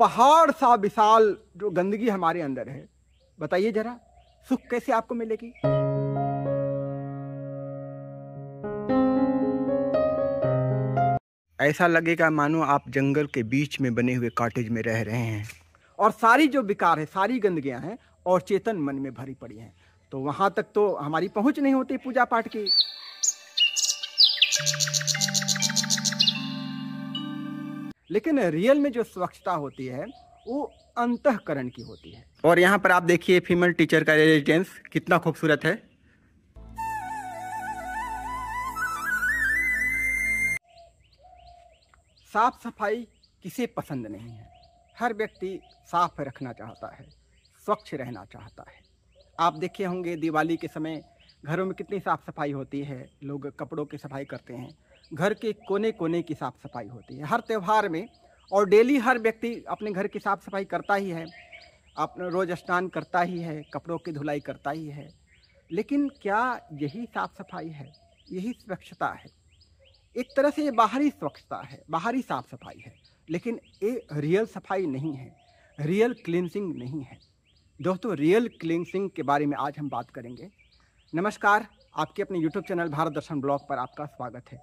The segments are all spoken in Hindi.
पहाड़ सा विशाल जो गंदगी हमारे अंदर है बताइए जरा सुख कैसे आपको मिलेगी ऐसा लगेगा मानो आप जंगल के बीच में बने हुए कॉटेज में रह रहे हैं और सारी जो विकार है सारी गंदगियां हैं और चेतन मन में भरी पड़ी हैं तो वहां तक तो हमारी पहुंच नहीं होती पूजा पाठ की लेकिन रियल में जो स्वच्छता होती है वो अंतकरण की होती है और यहाँ पर आप देखिए फीमेल टीचर का रेजिडेंस कितना खूबसूरत है साफ सफाई किसे पसंद नहीं है हर व्यक्ति साफ रखना चाहता है स्वच्छ रहना चाहता है आप देखे होंगे दिवाली के समय घरों में कितनी साफ़ सफाई होती है लोग कपड़ों की सफाई करते हैं घर के कोने कोने की साफ़ सफाई होती है हर त्यौहार में और डेली हर व्यक्ति अपने घर की साफ़ सफाई करता ही है अपना रोज़ स्नान करता ही है कपड़ों की धुलाई करता ही है लेकिन क्या यही साफ़ सफाई है यही स्वच्छता है एक तरह से ये बाहरी स्वच्छता है बाहरी साफ़ सफाई है लेकिन ये रियल सफाई नहीं है रियल क्लिनसिंग नहीं है दोस्तों रियल क्लिनसिंग के बारे में आज हम बात करेंगे नमस्कार आपके अपने YouTube channel Bharat Darshan blog पर आपका स्वागत है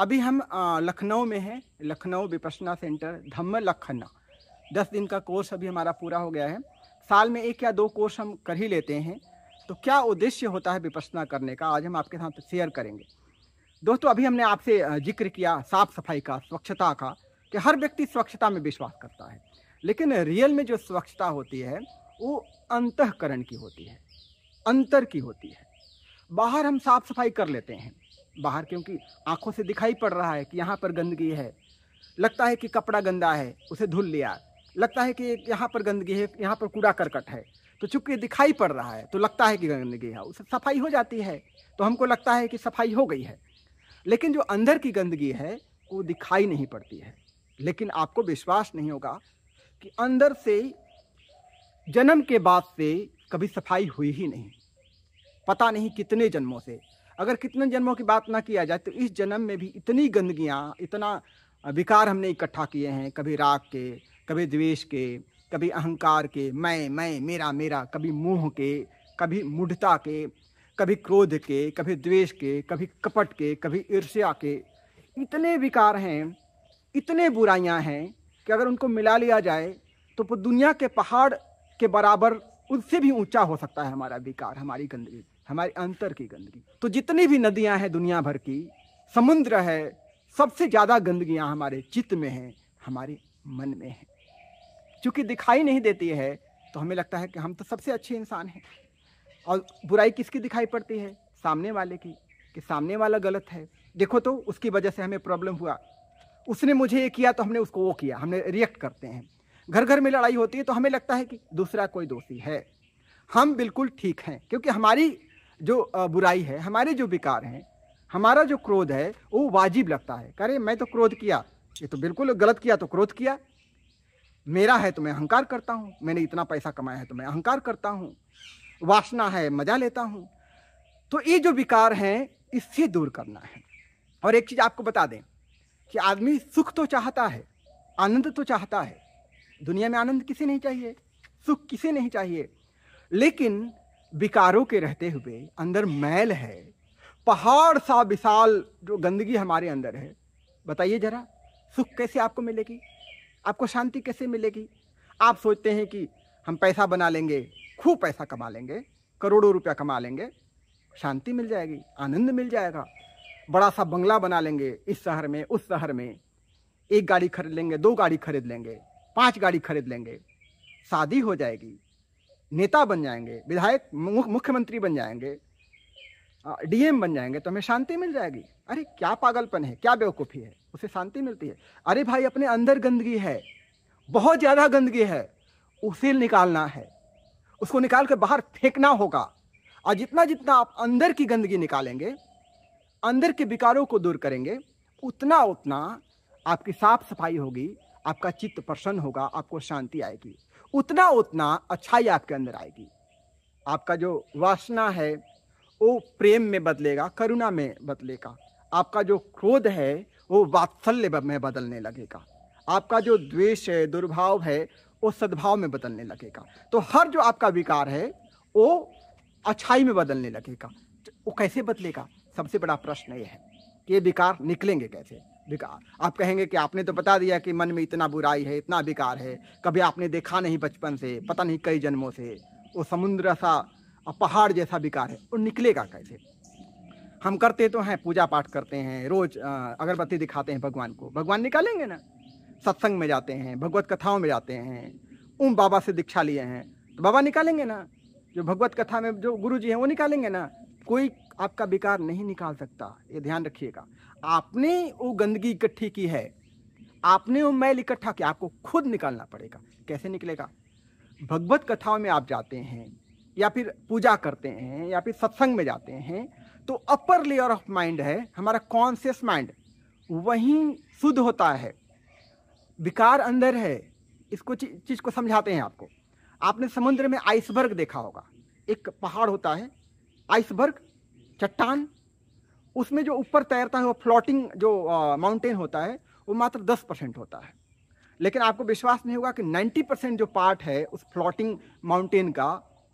अभी हम लखनऊ में हैं लखनऊ विपसना सेंटर धम्म लखना दस दिन का कोर्स अभी हमारा पूरा हो गया है साल में एक या दो कोर्स हम कर ही लेते हैं तो क्या उद्देश्य होता है विपसना करने का आज हम आपके साथ शेयर करेंगे दोस्तों अभी हमने आपसे जिक्र किया साफ सफाई का स्वच्छता का कि हर व्यक्ति स्वच्छता में विश्वास करता है लेकिन रियल में जो स्वच्छता होती है वो अंतकरण की होती है अंतर की होती है बाहर हम साफ सफाई कर लेते हैं बाहर क्योंकि आंखों से दिखाई पड़ रहा है कि यहाँ पर गंदगी है लगता है कि कपड़ा गंदा है उसे धुल लिया लगता है कि यहाँ पर गंदगी है यहाँ पर कूड़ा करकट है तो चूंकि दिखाई पड़ रहा है तो लगता है कि गंदगी है उसे सफाई हो जाती है तो हमको लगता है कि सफाई हो गई है लेकिन जो अंदर की गंदगी है वो दिखाई नहीं पड़ती है लेकिन आपको विश्वास नहीं होगा कि अंदर से जन्म के बाद से कभी सफाई हुई ही नहीं पता नहीं कितने जन्मों से अगर कितने जन्मों की बात ना किया जाए तो इस जन्म में भी इतनी गंदगियाँ इतना विकार हमने इकट्ठा किए हैं कभी राग के कभी द्वेष के कभी अहंकार के मैं मैं मेरा मेरा कभी मोह के कभी मूढ़ता के कभी क्रोध के कभी द्वेष के कभी कपट के कभी ईर्ष्या के इतने विकार हैं इतने बुराइयां हैं कि अगर उनको मिला लिया जाए तो दुनिया के पहाड़ के बराबर उससे भी ऊंचा हो सकता है हमारा विकार हमारी गंदगी हमारे अंतर की गंदगी तो जितनी भी नदियां हैं दुनिया भर की समुद्र है सबसे ज़्यादा गंदगियां हमारे चित्त में हैं हमारे मन में हैं चूँकि दिखाई नहीं देती है तो हमें लगता है कि हम तो सबसे अच्छे इंसान हैं और बुराई किसकी दिखाई पड़ती है सामने वाले की कि सामने वाला गलत है देखो तो उसकी वजह से हमें प्रॉब्लम हुआ उसने मुझे ये किया तो हमने उसको वो किया हमने रिएक्ट करते हैं घर घर में लड़ाई होती है तो हमें लगता है कि दूसरा कोई दोषी है हम बिल्कुल ठीक हैं क्योंकि हमारी जो बुराई है हमारे जो विकार हैं हमारा जो क्रोध है वो वाजिब लगता है करे मैं तो क्रोध किया ये तो बिल्कुल गलत किया तो क्रोध किया मेरा है तो मैं अहंकार करता हूँ मैंने इतना पैसा कमाया है तो मैं अहंकार करता हूँ वासना है मजा लेता हूँ तो ये जो विकार हैं इससे दूर करना है और एक चीज़ आपको बता दें कि आदमी सुख तो चाहता है आनंद तो चाहता है दुनिया में आनंद किसे नहीं चाहिए सुख किसे नहीं चाहिए लेकिन विकारों के रहते हुए अंदर मैल है पहाड़ सा विशाल जो गंदगी हमारे अंदर है बताइए जरा सुख कैसे आपको मिलेगी आपको शांति कैसे मिलेगी आप सोचते हैं कि हम पैसा बना लेंगे खूब पैसा कमा लेंगे करोड़ों रुपया कमा लेंगे शांति मिल जाएगी आनंद मिल जाएगा बड़ा सा बंगला बना लेंगे इस शहर में उस शहर में एक गाड़ी खरीद लेंगे दो गाड़ी खरीद लेंगे पांच गाड़ी खरीद लेंगे शादी हो जाएगी नेता बन जाएंगे विधायक मुख्यमंत्री बन जाएंगे डीएम बन जाएंगे तो हमें शांति मिल जाएगी अरे क्या पागलपन है क्या बेवकूफ़ी है उसे शांति मिलती है अरे भाई अपने अंदर गंदगी है बहुत ज़्यादा गंदगी है उसे निकालना है उसको निकाल कर बाहर फेंकना होगा और जितना जितना आप अंदर की गंदगी निकालेंगे अंदर के विकारों को दूर करेंगे उतना उतना आपकी साफ सफाई होगी आपका चित्त प्रसन्न होगा आपको शांति आएगी उतना उतना अच्छाई आपके अंदर आएगी आपका जो वासना है वो प्रेम में बदलेगा करुणा में बदलेगा आपका जो क्रोध है वो वात्सल्य में बदलने लगेगा आपका जो द्वेष है दुर्भाव है वो सद्भाव में बदलने लगेगा तो हर जो आपका विकार है वो अच्छाई में बदलने लगेगा तो वो कैसे बदलेगा सबसे बड़ा प्रश्न ये है कि ये विकार निकलेंगे कैसे विकार आप कहेंगे कि आपने तो बता दिया कि मन में इतना बुराई है इतना विकार है कभी आपने देखा नहीं बचपन से पता नहीं कई जन्मों से वो समुद्र सा पहाड़ जैसा विकार है और निकलेगा कैसे हम करते तो हैं पूजा पाठ करते हैं रोज़ अगरबत्ती दिखाते हैं भगवान को भगवान निकालेंगे ना सत्संग में जाते हैं भगवत कथाओं में जाते हैं ओम बाबा से दीक्षा लिए हैं तो बाबा निकालेंगे ना जो भगवत कथा में जो गुरु जी हैं वो निकालेंगे ना कोई आपका बेकार नहीं निकाल सकता ये ध्यान रखिएगा आपने वो गंदगी इकट्ठी की है आपने वो मैल इकट्ठा किया आपको खुद निकालना पड़ेगा कैसे निकलेगा भगवत कथाओं में आप जाते हैं या फिर पूजा करते हैं या फिर सत्संग में जाते हैं तो अपर लेयर ऑफ माइंड है हमारा कॉन्सियस माइंड वहीं शुद्ध होता है विकार अंदर है इसको चीज़ को समझाते हैं आपको आपने समुद्र में आइसबर्ग देखा होगा एक पहाड़ होता है आइसबर्ग चट्टान उसमें जो ऊपर तैरता है वो फ्लोटिंग जो माउंटेन होता है वो मात्र दस परसेंट होता है लेकिन आपको विश्वास नहीं होगा कि नाइन्टी परसेंट जो पार्ट है उस फ्लोटिंग माउंटेन का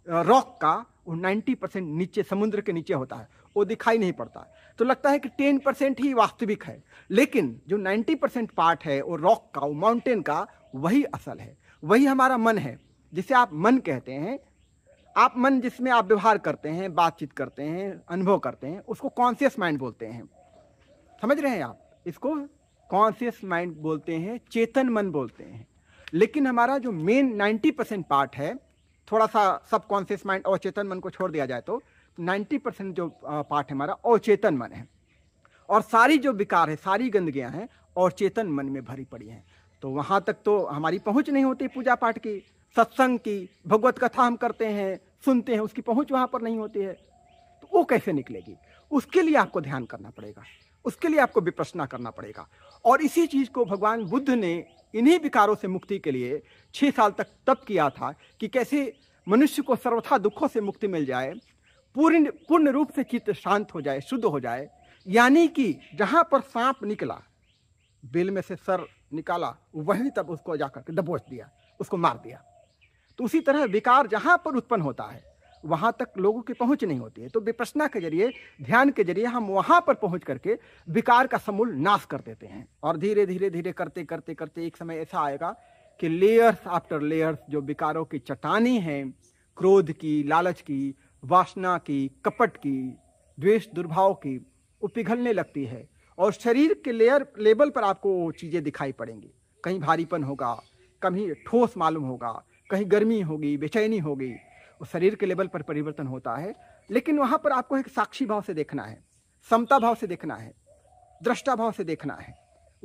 रॉक का वो नाइन्टी परसेंट नीचे समुद्र के नीचे होता है वो दिखाई नहीं पड़ता तो लगता है कि टेन परसेंट ही वास्तविक है लेकिन जो नाइन्टी परसेंट पार्ट है वो रॉक का वो माउंटेन का वही असल है वही हमारा मन है जिसे आप मन कहते हैं आप मन जिसमें आप व्यवहार करते हैं बातचीत करते हैं अनुभव करते हैं उसको कॉन्शियस माइंड बोलते हैं समझ रहे हैं आप इसको कॉन्शियस माइंड बोलते हैं चेतन मन बोलते हैं लेकिन हमारा जो मेन 90 परसेंट पार्ट है थोड़ा सा सब कॉन्सियस माइंड और चेतन मन को छोड़ दिया जाए तो 90 परसेंट जो पार्ट है हमारा अवचेतन मन है और सारी जो विकार है सारी गंदगियाँ हैं और चेतन मन में भरी पड़ी हैं तो वहाँ तक तो हमारी पहुँच नहीं होती पूजा पाठ की सत्संग की भगवत कथा हम करते हैं सुनते हैं उसकी पहुंच वहाँ पर नहीं होती है तो वो कैसे निकलेगी उसके लिए आपको ध्यान करना पड़ेगा उसके लिए आपको विप्रश्ना करना पड़ेगा और इसी चीज़ को भगवान बुद्ध ने इन्हीं विकारों से मुक्ति के लिए छः साल तक तप किया था कि कैसे मनुष्य को सर्वथा दुखों से मुक्ति मिल जाए पूर्ण पूर्ण रूप से चित्त शांत हो जाए शुद्ध हो जाए यानी कि जहाँ पर सांप निकला बेल में से सर निकाला वहीं तब उसको जाकर के दबोच दिया उसको मार दिया तो उसी तरह विकार जहाँ पर उत्पन्न होता है वहाँ तक लोगों की पहुँच नहीं होती है तो विपसना के जरिए ध्यान के जरिए हम वहाँ पर पहुँच करके विकार का समूल नाश कर देते हैं और धीरे धीरे धीरे करते करते करते एक समय ऐसा आएगा कि लेयर्स आफ्टर लेयर्स जो विकारों की चटानी हैं क्रोध की लालच की वासना की कपट की द्वेष दुर्भाव की वो पिघलने लगती है और शरीर के लेयर लेवल पर आपको चीज़ें दिखाई पड़ेंगी कहीं भारीपन होगा कहीं ठोस मालूम होगा कहीं गर्मी होगी बेचैनी होगी वो शरीर के लेवल पर परिवर्तन होता है लेकिन वहाँ पर आपको एक साक्षी भाव से देखना है समता भाव से देखना है दृष्टा भाव से देखना है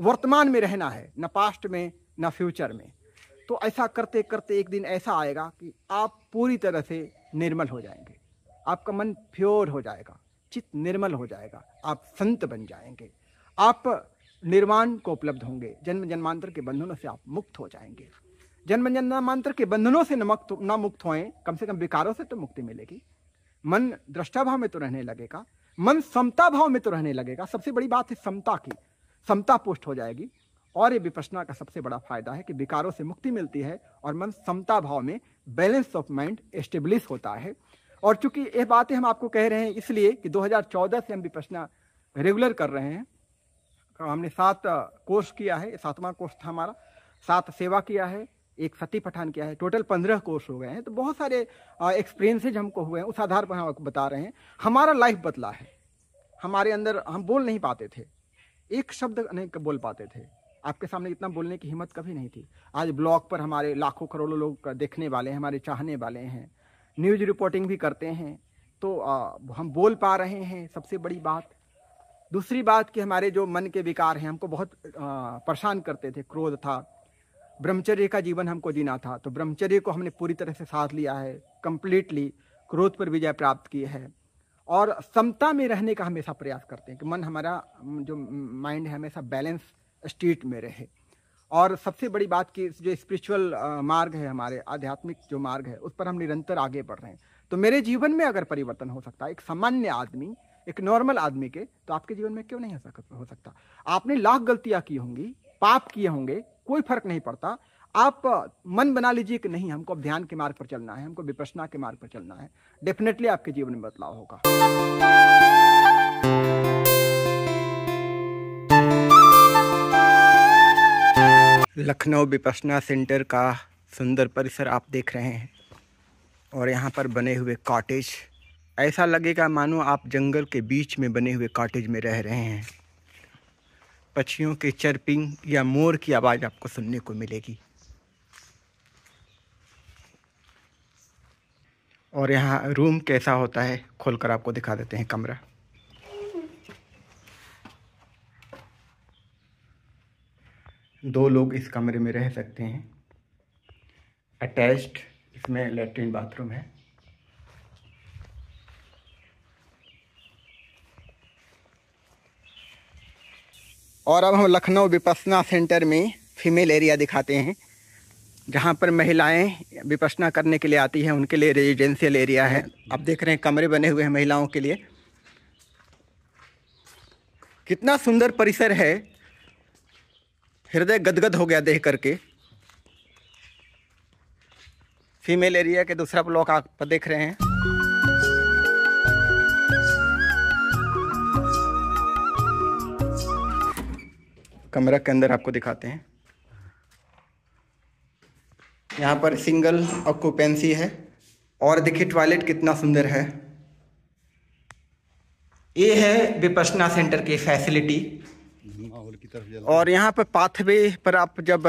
वर्तमान में रहना है न पास्ट में न फ्यूचर में तो ऐसा करते करते एक दिन ऐसा आएगा कि आप पूरी तरह से निर्मल हो जाएंगे आपका मन प्योर हो जाएगा चित्त निर्मल हो जाएगा आप संत बन जाएंगे आप निर्माण को उपलब्ध होंगे जन्म जन्मांतर के बंधनों से आप मुक्त हो जाएंगे जन्म जन्मांतर के बंधनों से नमक न मुक्त होए कम से कम विकारों से तो मुक्ति मिलेगी मन दृष्टाभाव में तो रहने लगेगा मन समता भाव में तो रहने लगेगा सबसे बड़ी बात है समता की समता पुष्ट हो जाएगी और ये विपसना का सबसे बड़ा फायदा है कि विकारों से मुक्ति मिलती है और मन समता भाव में बैलेंस ऑफ माइंड एस्टेब्लिश होता है और चूंकि ये बातें हम आपको कह रहे हैं इसलिए कि 2014 से हम विपसना रेगुलर कर रहे हैं तो हमने सात कोर्स किया है सातवां कोर्स था हमारा सात सेवा किया है एक सती पठान किया है टोटल पंद्रह कोर्स हो गए हैं तो बहुत सारे एक्सपीरियंसेज हमको हुए हैं उस आधार पर हम आपको बता रहे हैं हमारा लाइफ बदला है हमारे अंदर हम बोल नहीं पाते थे एक शब्द नहीं बोल पाते थे आपके सामने इतना बोलने की हिम्मत कभी नहीं थी आज ब्लॉग पर हमारे लाखों करोड़ों लोग देखने वाले हैं हमारे चाहने वाले हैं न्यूज रिपोर्टिंग भी करते हैं तो आ, हम बोल पा रहे हैं सबसे बड़ी बात दूसरी बात कि हमारे जो मन के विकार हैं हमको बहुत परेशान करते थे क्रोध था ब्रह्मचर्य का जीवन हमको जीना था तो ब्रह्मचर्य को हमने पूरी तरह से साथ लिया है कंप्लीटली क्रोध पर विजय प्राप्त की है और समता में रहने का हमेशा प्रयास करते हैं कि मन हमारा जो माइंड है हमेशा बैलेंस स्टेट में रहे और सबसे बड़ी बात कि जो स्पिरिचुअल मार्ग है हमारे आध्यात्मिक जो मार्ग है उस पर हम निरंतर आगे बढ़ रहे हैं तो मेरे जीवन में अगर परिवर्तन हो सकता है एक सामान्य आदमी एक नॉर्मल आदमी के तो आपके जीवन में क्यों नहीं हो सकता हो सकता आपने लाख गलतियाँ की होंगी पाप किए होंगे कोई फर्क नहीं पड़ता आप मन बना लीजिए कि नहीं हमको ध्यान के मार्ग पर चलना है हमको विपसना के मार्ग पर चलना है डेफिनेटली आपके जीवन में बदलाव होगा लखनऊ विपसना सेंटर का सुंदर परिसर आप देख रहे हैं और यहाँ पर बने हुए कॉटेज ऐसा लगेगा मानो आप जंगल के बीच में बने हुए कॉटेज में रह रहे हैं पक्षियों के चर्पिंग या मोर की आवाज़ आपको सुनने को मिलेगी और यहाँ रूम कैसा होता है खोलकर आपको दिखा देते हैं कमरा दो लोग इस कमरे में रह सकते हैं अटैच्ड इसमें लेटरिन बाथरूम है और अब हम लखनऊ विपसना सेंटर में फीमेल एरिया दिखाते हैं जहाँ पर महिलाएं विपसना करने के लिए आती हैं उनके लिए रेजिडेंशियल एरिया है आप देख रहे हैं कमरे बने हुए हैं महिलाओं के लिए कितना सुंदर परिसर है हृदय गदगद हो गया देख करके फीमेल एरिया के दूसरा ब्लॉक आप देख रहे हैं कमरा के अंदर आपको दिखाते हैं यहाँ पर सिंगल ऑक्यूपेंसी है और देखिए टॉयलेट कितना सुंदर है ये है विपसना सेंटर की फैसिलिटी और यहाँ पर पाथवे पर आप जब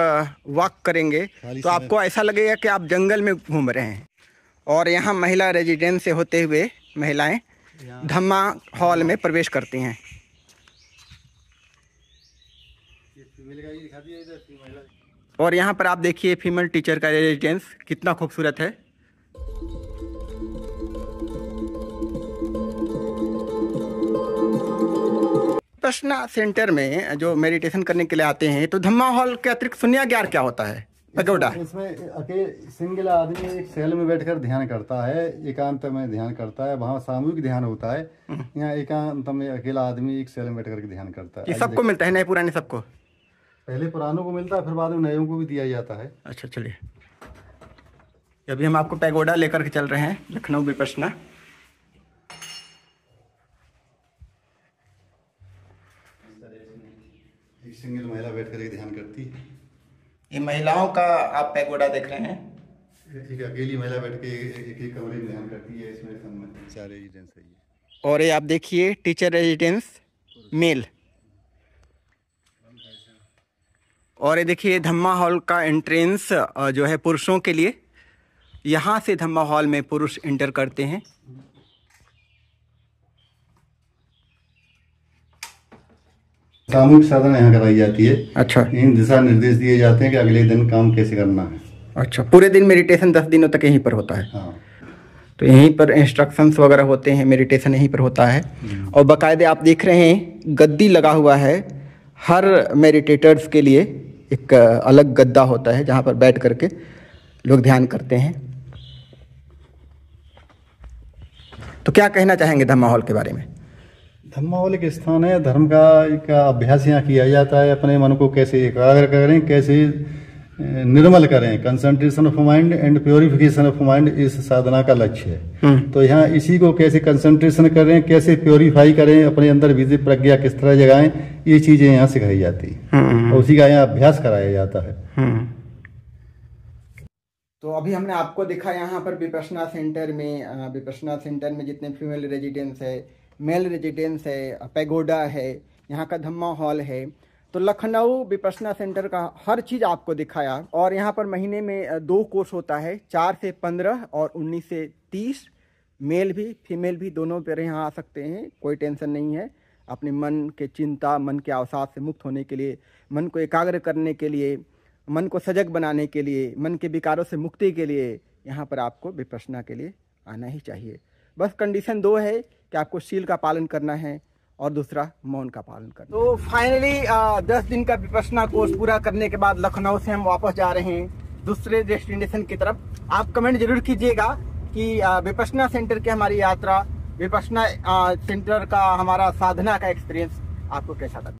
वॉक uh, करेंगे तो आपको ऐसा लगेगा कि आप जंगल में घूम रहे हैं और यहाँ महिला रेजिडेंस से होते हुए महिलाएं धम्मा हॉल में प्रवेश करती हैं और यहाँ पर आप देखिए फीमेल टीचर का रेजिडेंस कितना खूबसूरत है प्रश्ना सेंटर में जो मेडिटेशन करने के लिए आते हैं तो धम्मा हॉल के अतिरिक्त सुनिया ग्यार क्या होता है अगौड़ा इसमें अकेले सिंगल आदमी एक सेल में बैठकर ध्यान करता है एकांत में ध्यान करता है वहाँ सामूहिक ध्यान होता है हम्म। यहाँ एकांत में अकेला आदमी एक सेल में बैठ कर ध्यान करता है सबको मिलता है नहीं पुराने सबको पहले पुरानों को मिलता है फिर बाद में नयों को भी दिया जाता है अच्छा चलिए अभी हम आपको पैगोडा लेकर के चल रहे हैं लखनऊ विपसना सिंगल तो महिला बैठ कर ध्यान करती ये महिलाओं का आप पैगोडा देख रहे हैं एक अकेली महिला बैठ के एक एक कमरे में ध्यान करती है इसमें चार रेजिडेंस है और ये आप देखिए टीचर रेजिडेंस मेल और ये देखिए धम्मा हॉल का एंट्रेंस जो है पुरुषों के लिए यहाँ से धम्मा हॉल में पुरुष इंटर करते हैं सामूहिक साधना यहाँ कराई जाती है अच्छा इन दिशा निर्देश दिए जाते हैं कि अगले दिन काम कैसे करना है अच्छा पूरे दिन मेडिटेशन दस दिनों तक यहीं पर होता है हाँ। तो यहीं पर इंस्ट्रक्शंस वगैरह होते हैं मेडिटेशन यहीं पर होता है हम्म। और बाकायदे आप देख रहे हैं गद्दी लगा हुआ है हर मेडिटेटर्स के लिए एक अलग गद्दा होता है जहाँ पर बैठ करके लोग ध्यान करते हैं तो क्या कहना चाहेंगे धम्मा हॉल के बारे में धम्मा हॉल एक स्थान है धर्म का, एक अभ्यास यहाँ किया जाता है अपने मन को कैसे एकाग्र करें कैसे निर्मल करें concentration of mind and purification of mind इस साधना का लक्ष्य है हम्म। तो यहाँ इसी को कैसे कंसंट्रेशन करें कैसे प्योरीफाई करें अपने अंदर विधि प्रज्ञा किस तरह जगाएं ये चीजें यहाँ सिखाई जाती है हम्म, हम्म। और उसी का यहाँ अभ्यास कराया जाता है तो अभी हमने आपको देखा यहाँ पर विपसना सेंटर में विपसना सेंटर में जितने फीमेल रेजिडेंस है मेल रेजिडेंस है पेगोडा है यहाँ का धम्मा हॉल है तो लखनऊ विपसना सेंटर का हर चीज़ आपको दिखाया और यहाँ पर महीने में दो कोर्स होता है चार से पंद्रह और उन्नीस से तीस मेल भी फीमेल भी दोनों पर यहाँ आ सकते हैं कोई टेंशन नहीं है अपने मन के चिंता मन के अवसाद से मुक्त होने के लिए मन को एकाग्र करने के लिए मन को सजग बनाने के लिए मन के विकारों से मुक्ति के लिए यहाँ पर आपको विपसना के लिए आना ही चाहिए बस कंडीशन दो है कि आपको शील का पालन करना है और दूसरा मौन का पालन करना तो फाइनली दस दिन का विपसना कोर्स पूरा करने के बाद लखनऊ से हम वापस जा रहे हैं दूसरे डेस्टिनेशन की तरफ आप कमेंट जरूर कीजिएगा कि विपसना सेंटर की हमारी यात्रा विपसना सेंटर का हमारा साधना का एक्सपीरियंस आपको कैसा लगा